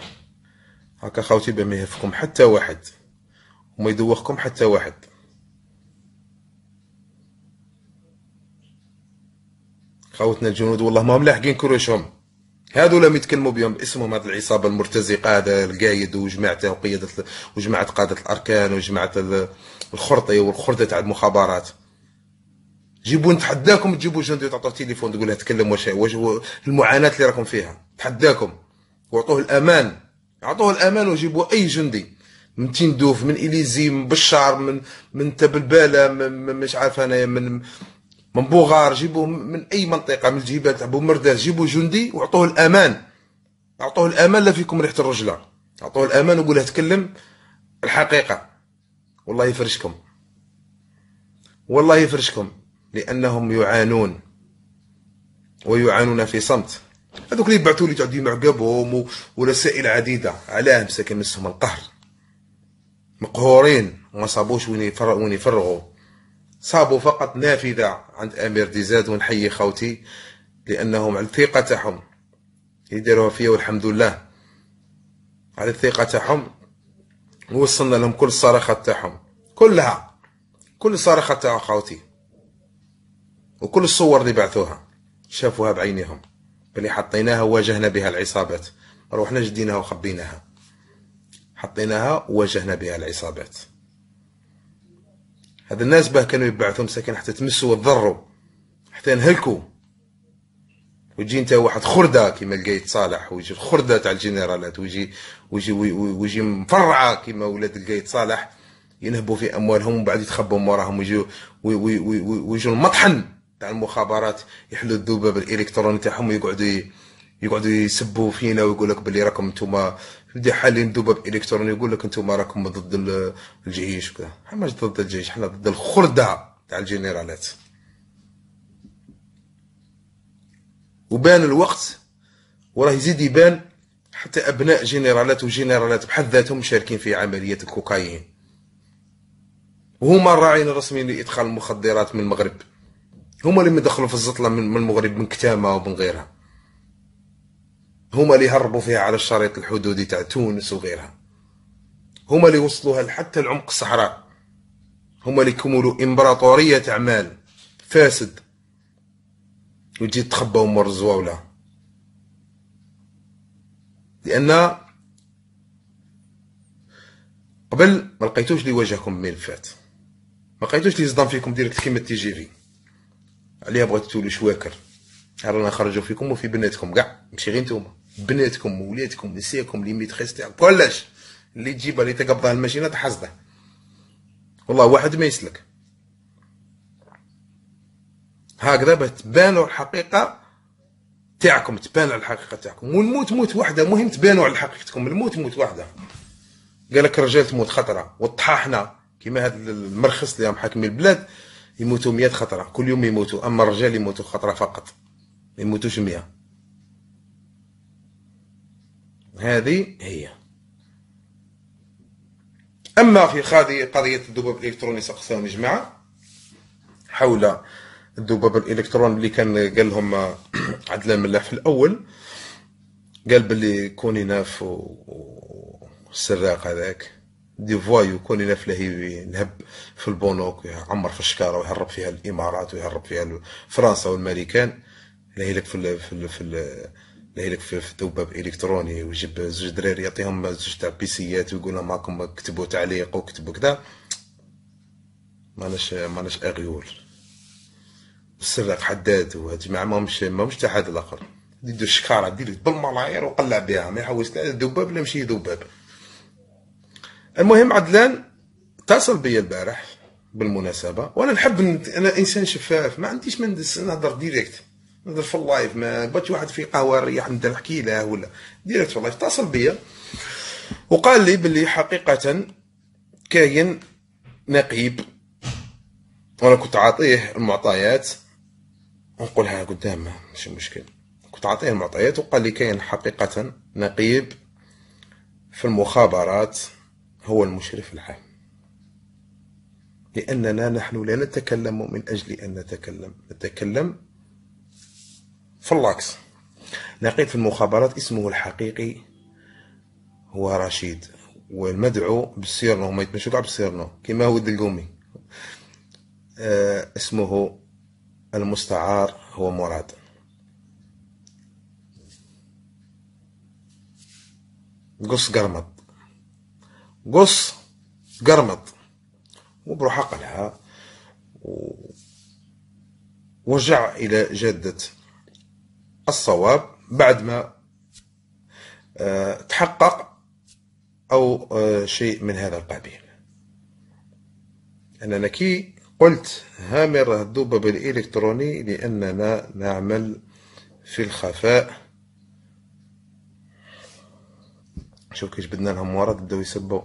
هكا خاوتي بما يهفكم حتى واحد وما يدوخكم حتى واحد خوتنا الجنود والله ما هم لاحقين كروشهم هادو لم يتكلموا بهم باسمهم هذه العصابه المرتزقه هذا القايد وجماعته وقياده وجماعه قاده الاركان وجماعه الخرطي والخرده تاع المخابرات جيبوا نتحداكم تجيبوا جندي وتعطوه تليفون تقول له تكلم واش المعاناه اللي راكم فيها نتحداكم واعطوه الامان اعطوه الامان وجيبوا اي جندي من تندوف من اليزي من بشار من من تبلباله من مش عارف انا من من بوغار جيبوه من اي منطقه من الجبال تاع بومرداس جيبوا جندي واعطوه الامان اعطوه الامان لا فيكم ريحه الرجله اعطوه الامان وقول له تكلم الحقيقه والله يفرشكم والله يفرشكم لانهم يعانون ويعانون في صمت هذوك اللي بعثوا لي تعدي معقبهم ورسائل عديده علاه مساكن مسهم القهر مقهورين وما صابوش وين يفرغوا صابوا فقط نافذة عند أمير ديزاد ونحيي خوتي لأنهم على الثقة تاعهم يديروها فيا والحمد لله على الثقة تاعهم وصلنا لهم كل الصرخات تاعهم كلها كل الصرخة تاع خوتي وكل الصور اللي بعثوها شافوها بعينهم بلي حطيناها وواجهنا بها العصابات روحنا جديناها وخبيناها حطيناها وواجهنا بها العصابات هذا الناس به كانوا يبعثوا مساكين حتى تمسوا وتضروا حتى ينهلكوا ويجي انت واحد خرده كيما لقيت صالح ويجي الخرده تاع الجنرالات ويجي ويجي ويجي مفرعه كيما ولاد لقيت صالح ينهبوا في اموالهم ومن بعد يتخبوا وراهم ويجوا ويجوا المطحن تاع المخابرات يحلوا الذباب الالكتروني تاعهم ويقعدوا يقعدوا يسبوا فينا ويقول لك باللي راكم انتم دي حالين ذباب الكتروني يقول لك انتم راكم ضد الجيش وكذا احنا مش ضد الجيش احنا ضد الخرده تاع الجنرالات وبان الوقت وراه يزيد يبان حتى ابناء جنرالات وجنرالات بحد ذاتهم مشاركين في عمليه الكوكايين وهما الراعين الرسميين لادخال المخدرات من المغرب هما اللي مدخلوا في الزطله من المغرب من كتامه ومن غيرها هما اللي هربوا فيها على الشريط الحدودي تاع تونس وغيرها هما اللي وصلوها لحتى العمق الصحراء هما اللي كملوا امبراطوريه تاع مال فاسد وتجي تخبى امور الزواوله لان قبل ما لقيتوش لي وجهكم من فات ما لقيتوش لي صدام فيكم ديريكت كيما في عليها بغيتو تولي شواكر رانا نخرجوا فيكم وفي بناتكم كاع ماشي غير نتوما بناتكم ولادكم نساكم لي ميتريس تاعكم كلش اللي تجيبها اللي تقبضها الماشينه تحصده والله واحد ما يسلك هكذا باه تبانوا الحقيقه تاعكم تبانوا الحقيقه تاعكم والموت موت وحده مهم تبانوا على حقيقتكم الموت موت وحده قال لك الرجال تموت خطره والطحاحنه كيما هذا المرخص اللي محاكمي البلاد يموتوا 100 خطره كل يوم يموتوا اما الرجال يموتوا خطره فقط ما يموتوش 100 هذه هي أما في قضية الذباب الإلكتروني سقساهم جماعة حول الذباب الالكتروني اللي كان قال لهم عدلان ملاح في الأول قال باللي كونيناف والسراق هذاك دي فوايو كونيناف لهي نهب في البنوك ويعمر في الشكارة ويهرب فيها الإمارات ويهرب فيها فرنسا والمريكان لهي في الـ في الـ في الـ لهيلك في ذباب الكتروني ويجيب زوج دراري يعطيهم زوج تاع بيسيات ويقول لهم هاكم كتبوا تعليق وكتبوا كذا ماناش ماناش اغيول السراق حداد وهاد الجماعه ماهمش ماهمش تاع حد الاخر يدير الشكارة ديرو بالملاير وقلع بها ما يحوس لا ذباب لا مشي ذباب المهم عدلان اتصل بيا البارح بالمناسبه وانا نحب انا انسان شفاف ما عنديش ما نهضر ديريكت ندير في اللايف ما بغيت واحد في قهوه نريح نبدا نحكي له ولا ديريكت في اللايف اتصل بيا وقال لي باللي حقيقه كاين نقيب وانا كنت عاطيه المعطيات ونقولها قدامه ماشي مشكل كنت عاطيه المعطيات وقال لي كاين حقيقه نقيب في المخابرات هو المشرف العام لأننا نحن لا نتكلم من أجل أن نتكلم نتكلم فلاكس لقيت في المخابرات اسمه الحقيقي هو رشيد والمدعو بالسيرنو هما يتمشوا كاع بالسيرنو كيما هو القومي آه اسمه المستعار هو مراد قص قرمط قص قرمط وبروح قلعها و... ورجع إلى جاده الصواب بعد ما آه، تحقق أو آه، شيء من هذا القبيل أننا كي قلت هامر الدبب الإلكتروني لأننا نعمل في الخفاء شوف كيش بدنا لهم ورا بداو يسبوا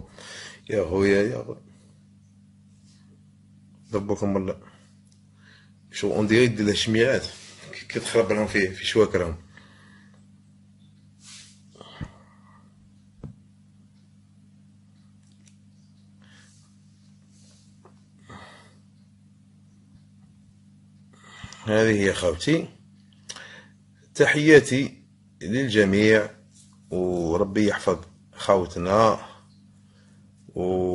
يا خويا يا خويا دبوكم ولا شو اون دي ديال الشميعات كي تخرب لهم في في شواكرهم هذه هي خوتي تحياتي للجميع وربي يحفظ خوتنا و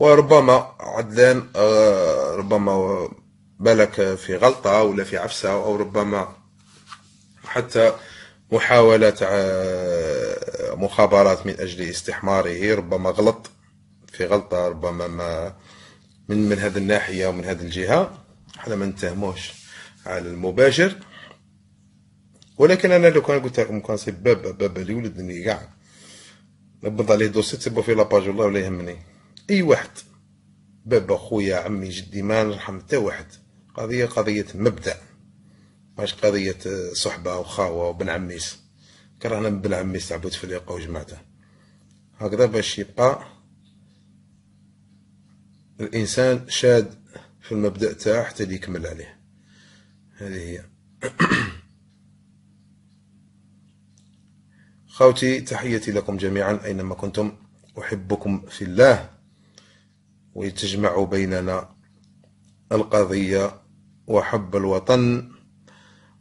وربما عدلان آه، ربما بالك في غلطة ولا في عفسة أو ربما حتى محاولة آه، مخابرات من أجل استحماره ربما غلط في غلطة ربما ما من من هذه الناحية ومن هذه الجهة حنا ما نتهموش على المباشر ولكن انا لو كان قلت لكم كان سيب بابا بابا اللي ولدني كاع نبض عليه دوسي تسبو في لاباج والله ولا يهمني اي واحد بابا خويا عمي جدي ما نرحم حتى واحد قضية قضية مبدأ مش قضية آه، صحبة خاوة أو بن عميس كرهنا بن عميس تاع بوتفليقة وجماعته هكذا باش يبقى الإنسان شاد في المبدأ تاعه حتى يكمل عليه هذه هي خوتي تحيتي لكم جميعا أينما كنتم أحبكم في الله ويتجمع بيننا القضية وحب الوطن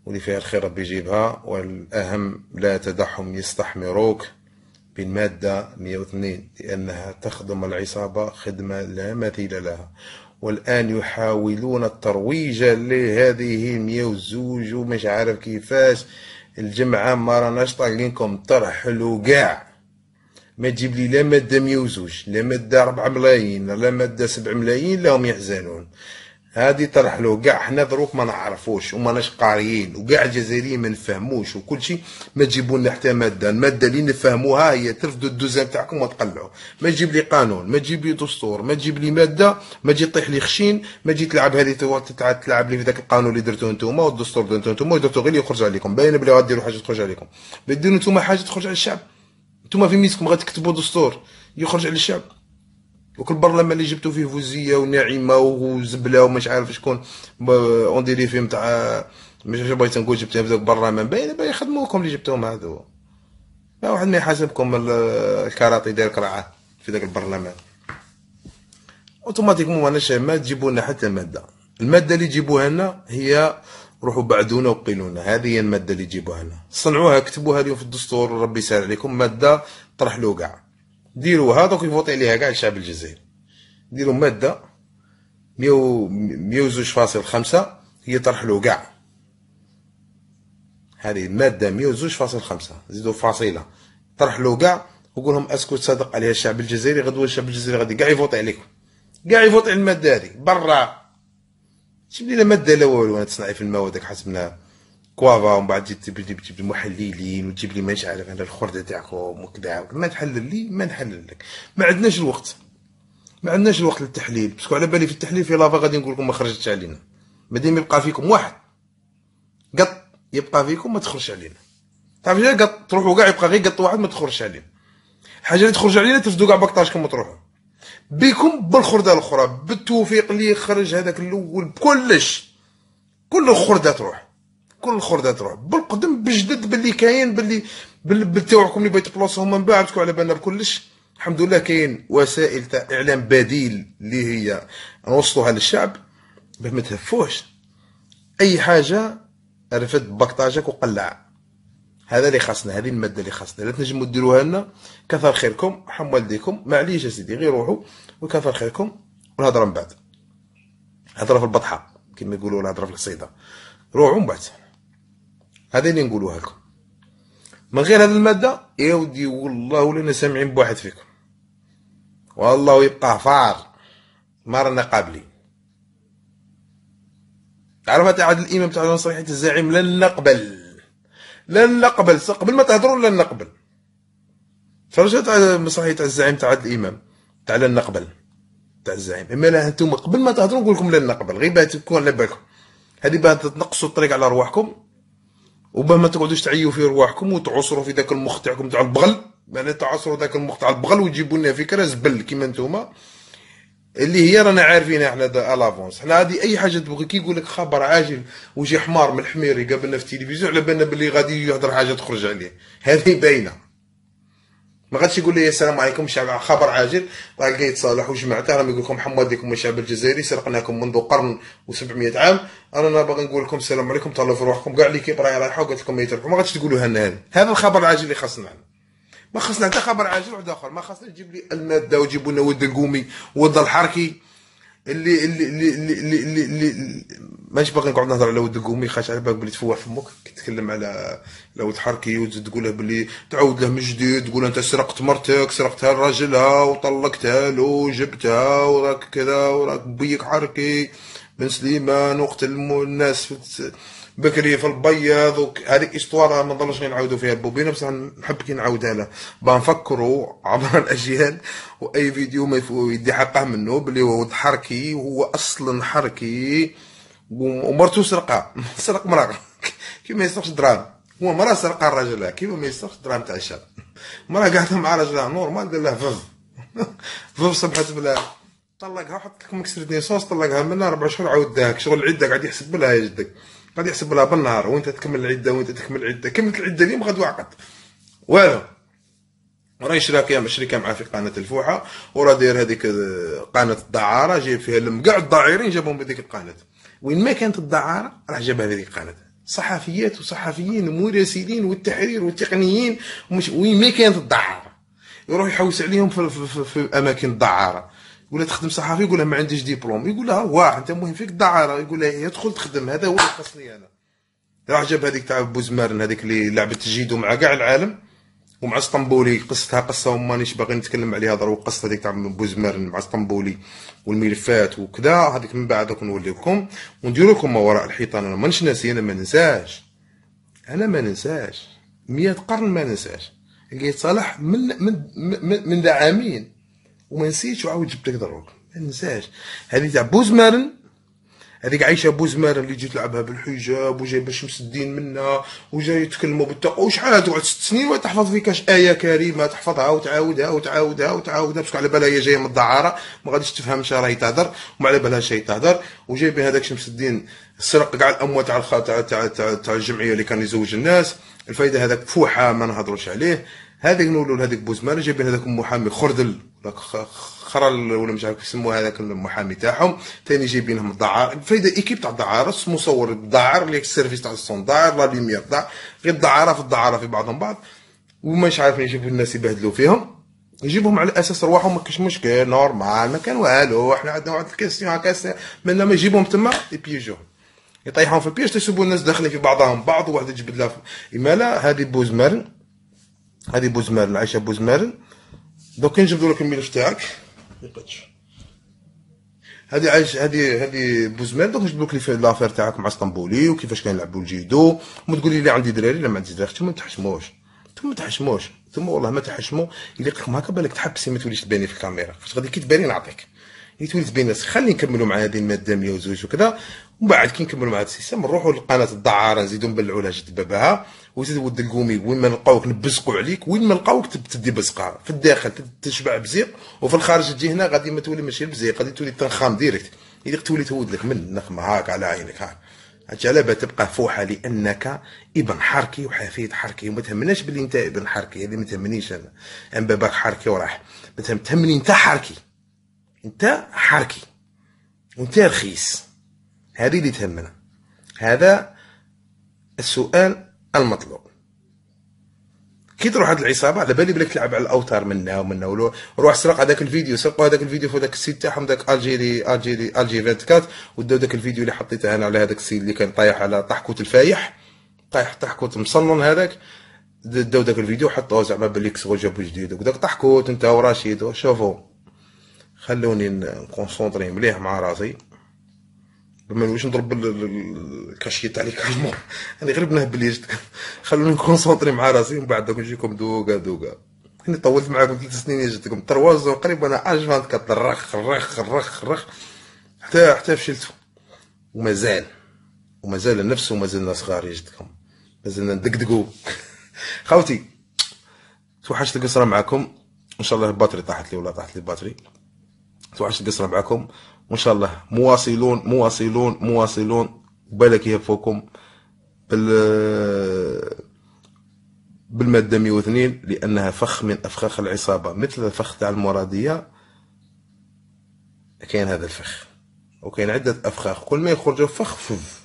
واللي فيها الخير ربي يجيبها والأهم لا تدعهم يستحمروك بالمادة 102 لأنها تخدم العصابة خدمة لا مثيل لها والآن يحاولون الترويج لهذه 102 ومش عارف كيفاش الجمعة ما راناش طالقينكم ترحلوا كاع ما تجيب لي لا مادة 102 لا مادة 4 ملايين لا مادة 7 ملايين لهم يحزنون هادي ترحلوا كاع حنا دروك ما نعرفوش ناش قاريين وكاع الجزائريين ما نفهموش وكل شيء ما تجيبوا لنا حتى ماده الماده اللي نفهموها هي ترفدوا الدوزان تاعكم وتقلعوا ما تجيب لي قانون ما تجيب لي دستور ما تجيب لي ماده ما تجي طيح لي خشين ما تجي تلعب هذه تلعب لي في ذاك القانون اللي درتوه انتوما والدستور اللي درتوه انتوما ودرتو غير يخرج عليكم باين بلي غديروا حاجه تخرج عليكم بديروا انتوما حاجه تخرج على الشعب انتوما في ميسكم غتكتبوا دستور يخرج على الشعب دوك البرلمان اللي جبتو فيه فوزيه ونعيمه وزبله ومش عارف شكون اون ديري فيلم تاع مش بغيت نقول جبتها في ذاك البرلمان باين باين يخدموكم اللي جبتوهم هادو ما واحد ما يحاسبكم الكراطي داير قرعه في ذاك البرلمان اوتوماتيكمون شايف ما تجيبوا لنا حتى ماده الماده اللي تجيبوها لنا هي روحوا بعدونا وقيلونا هذه هي الماده اللي تجيبوها لنا صنعوها كتبوها اليوم في الدستور ربي يسهل عليكم ماده طرح له كاع ديروها دوك يفوطي عليها كاع الشعب الجزائري ديروا ماده 102.5 هي طرح له كاع هذه الماده 102.5 زيدوا فاصله طرح له كاع وقول لهم اسكو تصدق عليها الشعب الجزائري غدوه الشعب الجزائري غادي كاع يفوطي عليكم كاع يفوطي على الماده هذه برا شبدي لا ماده لا والو انا تصنعي في المواد حسبناها كوافا ومن بعد تجيب تجيب تجيب محللين وتجيب لي مش عارف انا الخرده تاعكم وكذا ما تحلل لي ما نحلل لك ما عندناش الوقت ما عندناش الوقت للتحليل باسكو على بالي في التحليل في لافا غادي نقول لكم ما خرجتش علينا مادام يبقى فيكم واحد قط يبقى فيكم ما تخرجش علينا تعرف شنو قط تروحوا كاع يبقى غير قط واحد ما تخرجش علينا حاجه اللي تخرج علينا تفدوا كاع بكطاجكم وتروحوا بكم بالخرده الاخرى بالتوفيق اللي خرج هذاك الاول بكلش كل الخرده تروح كل الخرده تروح بالقدم بجدد باللي كاين باللي باللي تاعكم اللي بيتبلاصوا هما من بعد على بالنا بكلش الحمد لله كاين وسائل تاع اعلام بديل اللي هي نوصلوها للشعب باه ما تهفوش اي حاجه رفد بكتاجك وقلع هذا اللي خاصنا هذه الماده اللي خاصنا لا تنجموا ديروها لنا كثر خيركم حم والديكم معليش يا سيدي غير روحوا وكثر خيركم والهضره من بعد هضره في البطحه كما يقولوا الهضره في القصيده روحوا من بعد هذا اللي نقولوها لكم من غير هذه المادة يا ودي والله ولينا سامعين بواحد فيكم والله يبقى فار ما رانا قابلين تاع عاد الامام تاع صريحة الزعيم لن نقبل لن نقبل قبل ما تهضروا لن نقبل فرجعت على مسرحية تاع الزعيم تاع الامام تاع لن نقبل تاع الزعيم اما لا انتم قبل ما تهضروا نقول لكم لن نقبل غير باه تكون على بالكم هذه باه تنقصوا الطريق على رواحكم وبما تقعدوش تعيوا في رواحكم وتعصروا في ذاك المخ تاعكم تاع البغل معناها تعصروا ذاك المخ تاع البغل وتجيبوا لنا فكره زبل كيما نتوما اللي هي رانا عارفينها احنا الافونس حنا هذه اي حاجه تبغي كي يقول لك خبر عاجل وجي حمار من الحميري قابلنا في التلفزيون على بالنا باللي غادي يهضر حاجه تخرج عليه هذه باينه ما غاديش يقول لي السلام عليكم شعب خبر عاجل راه لقيت صالح وجمعته راه يقول لكم حماديكم الشعب الجزائري سرقناكم منذ قرن و700 عام انا باغي نقول لكم السلام عليكم تهلاو في روحكم كاع اللي كيب راهي رايحه وقالت لكم ما غاديش تقولوها لنا هذا الخبر العاجل اللي خاصنا ما خاصنا حتى خبر عاجل واحد اخر ما خاصنا تجيب لي الماده وتجيبوا لنا ود القومي ود الحركي اللي اللي اللي اللي اللي, اللي ماشي باغي نقعد نهضر على ود قومي خاش على بالك بلي تفوح فمك تكلم على على ود حركي تقول له بلي تعاود له من جديد تقول له انت سرقت مرتك سرقتها لراجلها وطلقتها له جبتها وراك كذا وراك بيك حركي بن سليمان وقتل الناس في بكري في البيض هذيك استوارة ما نضلش نعاودوا فيها البوبينه بصح نحب كي نعاودها لها بنفكروا عبر الاجيال واي فيديو ما يدي حقه منه بلي هو حركي هو اصلا حركي ومرته سرقه سرق مراه كيما يسرقش دراهم هو مرا سرق الراجل كيما ما يسرقش دراهم تاع الشاب مرا قاعده مع راجلها نورمال قال له فف فف صبحت بلا طلقها وحط لك مكسر دين صوص طلقها منها ربع شهور عاود داك شغل العده قاعد يحسب لها يا جدك غادي يحسب لها بالنهار وانت تكمل العده وانت تكمل العده كملت العده اليوم غدوه عقد والو راهي شراكه شريكه معاه في قناه الفوحه وراه داير هذيك قناه الدعاره جايب فيها لم كاع الضعيرين جابهم بهذيك القناه وين ما كانت الدعاره راح جابها هذيك القناه صحفيات وصحفيين ومراسلين والتحرير والتقنيين ومش وين ما كانت الدعاره يروح يحوس عليهم في, في, في, في اماكن الدعاره ولا تخدم صحفي يقول له ما عنديش ديبلوم يقول لها واه انت مهم فيك الدعاره يقول لها ادخل إيه، تخدم هذا هو اللي خاصني انا راح جاب هذيك تاع بوزمارن هذيك اللي لعبت جيدو مع كاع العالم ومع اسطنبولي قصتها قصه ومانيش باغي نتكلم عليها ضروري قصه هذيك تاع بوزمارن مع اسطنبولي والملفات وكذا هذيك من بعد دوك نولي لكم وندير لكم ما وراء الحيطان انا مانيش ناسي انا ما ننساش انا ما ننساش مئة قرن ما ننساش لقيت صالح من من من, من دعامين وما نسيتش وعاود جبت لك دروك ما ننساش هذه تاع بوزمارن هذيك عايشه بوزمارن اللي جيت تلعبها بالحجاب وجاي باش مسدين منها وجاي يتكلموا بالتقوى وشحال تقعد ست سنين وتحفظ في كاش ايه كريمه تحفظها وتعاودها وتعاودها وتعاودها باسكو على بالها هي جايه من الدعاره ما غاديش تفهم شنو راهي تهدر وما على بالها شي تهدر وجاي بها داكشي مسدين سرق كاع الاموال تاع تاع تاع الجمعيه اللي كان يزوج الناس الفايده هذاك فوحه ما نهضروش عليه هذيك نقولوا لهذيك بوزمان جايبين هذاك المحامي خردل خرل ولا مش عارف يسموه هذاك المحامي تاعهم ثاني جايبينهم الدعار فايده ايكيب تاع الدعاره مصور الدعار اللي السيرفيس تاع الصون دعار لا ليميير دعار غير الدعاره في الدعاره في بعضهم بعض ومش عارفين يجيبوا الناس يبهدلوا فيهم يجيبهم على اساس رواحهم ما كاش مشكل نورمال ما كان والو احنا عندنا واحد الكاستيون هكا من لما يجيبهم تما يبيجوهم يطيحهم في البيج تسبوا الناس داخلين في بعضهم بعض وواحد يجبد لها اما هذه بوزمارن هذه بوزمارن عايشه بوزمارن دوك نجبدوا لك الملف تاعك يقدش هذه عايش هذه هذه بوزمان دوك نجبدوا لك لافير تاعك مع اسطنبولي وكيفاش كنلعبوا الجيدو وما تقول لي عندي دراري لا ما عنديش دراري ما تحشموش انتم ما تحشموش انتم والله ما تحشموا الا لكم هكا بالك تحبسي ما توليش تباني في الكاميرا خاطر غادي كي تباني نعطيك اللي تولي تبين خلي نكملوا مع هذه الماده وزوج وكذا ومن بعد كي نكملوا مع هذا السيستم نروحوا للقناه الدعاره نزيدوا نبلعوا لها جد باباها وزيد ود القومي وين ما نلقاوك نبزقوا عليك وين ما نلقاوك تدي بزقه في الداخل تشبع بزيق وفي الخارج تجي هنا غادي ما تولي ماشي بزيق غادي تولي تنخام ديريكت يديك تولي تهود لك من نخمه هاك على عينك هاك على الجلبه تبقى فوحه لانك ابن حركي وحفيد حركي وما تهمناش باللي انت ابن حركي هذه ما تهمنيش انا ان باباك حركي وراح ما تهمني انت حركي انت حركي وانت رخيص هذه اللي تهمنا هذا السؤال المطلوب كي تروح هاد العصابه على بالي بلك تلعب على الاوتار منها ومنها ولو روح سرق هذاك الفيديو سرقوا هذاك الفيديو في هذاك السيت تاعهم ذاك الجيري الجيري الجي 24 وداو ذاك الفيديو اللي حطيته انا على هذاك السيد اللي كان طايح على طحكوت الفايح طايح طحكوت مصنن هذاك داو ذاك الفيديو حطوه زعما باللي وجابو جديد وداك طحكوت انت ورشيد شوفوا خلوني نكونسونطري مليح مع راسي ما نوليش نضرب تاع لي كالمون يعني غير بنهبليش خلوني نكونسونتري مع راسي ومن بعد نجيكم دوكا دوكا يعني طولت معاكم ثلاث سنين جاتكم تروازون قريب انا اج 24 رخ رخ رخ رخ حتى حتى فشلت ومازال ومازال نفس ومازلنا صغار يجدكم مازلنا ندقدقو خاوتي توحشت القصره معاكم ان شاء الله الباتري طاحت لي ولا طاحت لي الباتري توحشت القصره معاكم ما شاء الله مواصلون مواصلون مواصلون بالك يهفوكم بال بالمادة 102 لأنها فخ من أفخاخ العصابة مثل الفخ تاع المرادية كاين هذا الفخ وكاين عدة أفخاخ كل ما يخرجوا فخ فف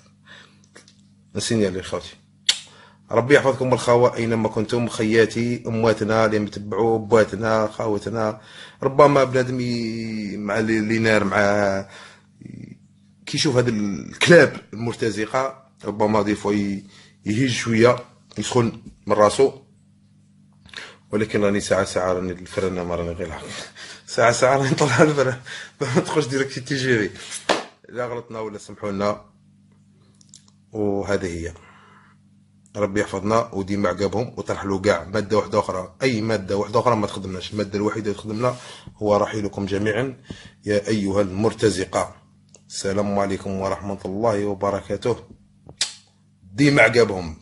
نسيني اللي خوتي ربي يحفظكم الخوة أينما كنتم خياتي أمواتنا اللي متبعوا أبواتنا خاوتنا ربما بنادم مع اللي نار مع كي يشوف هاد الكلاب المرتزقة ربما دي فوا يهيج شوية يسخن من راسو ولكن راني ساعة ساعة راني الفرنة ما راني غير ساعة ساعة راني نطلع الفرن ما تخش ديريكت تيجيري لا غلطنا ولا سمحوا لنا وهذه هي ربي يحفظنا وديما عقابهم وطرحلو كاع ماده واحده اخرى اي ماده واحده اخرى ما تخدمناش الماده الوحيده اللي تخدمنا هو رحيلكم جميعا يا ايها المرتزقه السلام عليكم ورحمه الله وبركاته ديما عقابهم